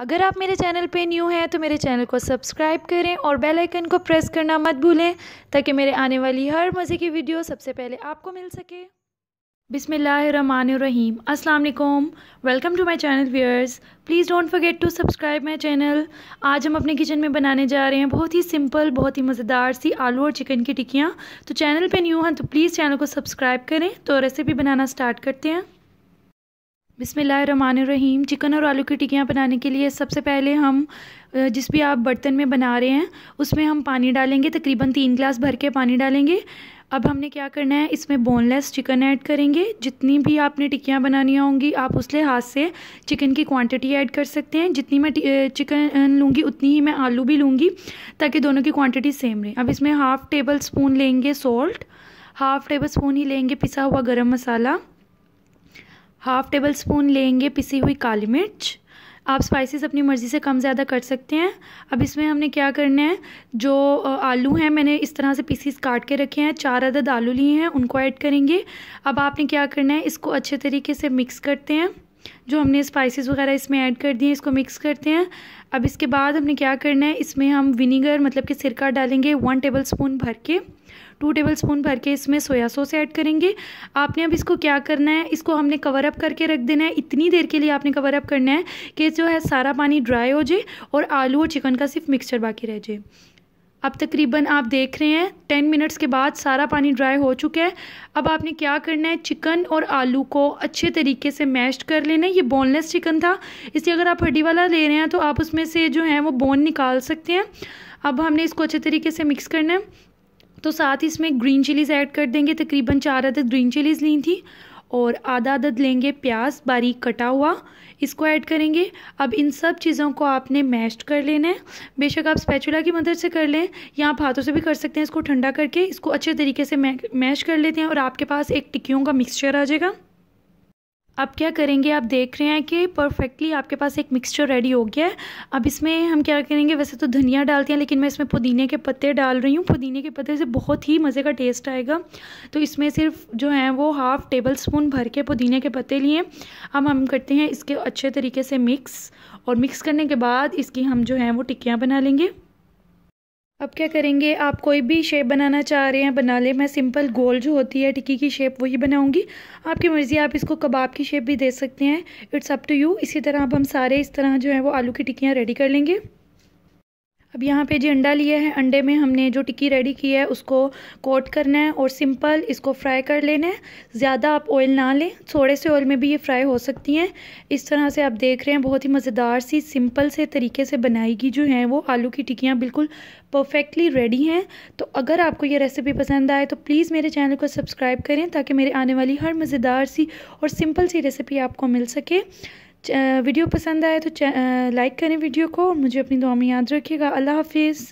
अगर आप मेरे चैनल पे न्यू हैं तो मेरे चैनल को सब्सक्राइब करें और बेल आइकन को प्रेस करना मत भूलें ताकि मेरे आने वाली हर मज़े की वीडियो सबसे पहले आपको मिल सके बिसमीम अस्सलाम welcome to my channel viewers please don't forget to subscribe my channel आज हम अपने किचन में बनाने जा रहे हैं बहुत ही सिंपल बहुत ही मज़ेदार सी आलू और चिकन की टिक्कियाँ तो चैनल पे न्यू हैं तो प्लीज़ चैनल को सब्सक्राइब करें तो रेसिपी बनाना स्टार्ट करते हैं रहीम चिकन और आलू की टिकियाँ बनाने के लिए सबसे पहले हम जिस भी आप बर्तन में बना रहे हैं उसमें हम पानी डालेंगे तकरीबन तीन गिलास भर के पानी डालेंगे अब हमने क्या करना है इसमें बोनलेस चिकन ऐड करेंगे जितनी भी आपने टिकियाँ बनानी होंगी आप उस हाथ से चिकन की क्वांटिटी ऐड कर सकते हैं जितनी मैं चिकन लूँगी उतनी ही मैं आलू भी लूँगी ताकि दोनों की क्वांटिटी सेम रहे अब इसमें हाफ़ टेबल स्पून लेंगे सॉल्ट हाफ़ टेबल स्पून ही लेंगे पिसा हुआ गर्म मसाला हाफ़ टेबल स्पून लेंगे पिसी हुई काली मिर्च आप स्पाइसेस अपनी मर्ज़ी से कम ज़्यादा कर सकते हैं अब इसमें हमने क्या करना है जो आलू हैं मैंने इस तरह से पीसीस काट के रखे हैं चार अदद आलू लिए हैं उनको ऐड करेंगे अब आपने क्या करना है इसको अच्छे तरीके से मिक्स करते हैं जो हमने स्पाइसेस वगैरह इसमें ऐड कर दिए इसको मिक्स करते हैं अब इसके बाद हमने क्या करना है इसमें हम विनीगर मतलब कि सिरका डालेंगे वन टेबल स्पून भर के टू टेबल स्पून भर के इसमें सोया सॉस ऐड करेंगे आपने अब इसको क्या करना है इसको हमने कवर अप करके रख देना है इतनी देर के लिए आपने कवर अप करना है कि जो है सारा पानी ड्राई हो जाए और आलू और चिकन का सिर्फ मिक्सचर बाकी रह जाए अब तकरीबन आप देख रहे हैं टेन मिनट्स के बाद सारा पानी ड्राई हो चुका है अब आपने क्या करना है चिकन और आलू को अच्छे तरीके से मैश कर लेना है ये बोनलेस चिकन था इसलिए अगर आप हड्डी वाला ले रहे हैं तो आप उसमें से जो है वो बोन निकाल सकते हैं अब हमने इसको अच्छे तरीके से मिक्स करना है तो साथ ही इसमें ग्रीन चिलीज़ ऐड कर देंगे तकरीबन चार अदद ग्रीन चिलीज़ ली थी और आधा आदद लेंगे प्याज बारीक कटा हुआ इसको ऐड करेंगे अब इन सब चीज़ों को आपने मैश कर लेना है बेशक आप स्पैचुला की मदद से कर लें या आप हाथों से भी कर सकते हैं इसको ठंडा करके इसको अच्छे तरीके से मैश कर लेते हैं और आपके पास एक टिक्कियों का मिक्सचर आ जाएगा अब क्या करेंगे आप देख रहे हैं कि परफेक्टली आपके पास एक मिक्सचर रेडी हो गया है अब इसमें हम क्या करेंगे वैसे तो धनिया डालते हैं लेकिन मैं इसमें पुदीने के पत्ते डाल रही हूँ पुदीने के पत्ते से बहुत ही मज़े का टेस्ट आएगा तो इसमें सिर्फ जो है वो हाफ़ टेबल स्पून भर के पुदीने के पत्ते लिए अब हम करते हैं इसके अच्छे तरीके से मिक्स और मिक्स करने के बाद इसकी हम जो है वो टिक्कियाँ बना लेंगे अब क्या करेंगे आप कोई भी शेप बनाना चाह रहे हैं बना ले मैं सिंपल गोल जो होती है टिक्की की शेप वही बनाऊंगी आपकी मर्ज़ी आप इसको कबाब की शेप भी दे सकते हैं इट्स अप टू यू इसी तरह अब हम सारे इस तरह जो है वो आलू की टिक्कियाँ रेडी कर लेंगे अब यहाँ पे जी अंडा लिया है अंडे में हमने जो टिक्की रेडी की है उसको कोट करना है और सिंपल इसको फ्राई कर लेना है ज़्यादा आप ऑयल ना लें थोड़े से ऑयल में भी ये फ्राई हो सकती हैं इस तरह से आप देख रहे हैं बहुत ही मज़ेदार सी सिंपल से तरीके से बनाएगी जो हैं वो आलू की टिक्कियाँ बिल्कुल परफेक्टली रेडी हैं तो अगर आपको ये रेसिपी पसंद आए तो प्लीज़ मेरे चैनल को सब्सक्राइब करें ताकि मेरे आने वाली हर मज़ेदार सी और सिंपल सी रेसिपी आपको मिल सके वीडियो पसंद आए तो लाइक करें वीडियो को मुझे अपनी दुआ में याद रखिएगा अल्लाह हाफिज़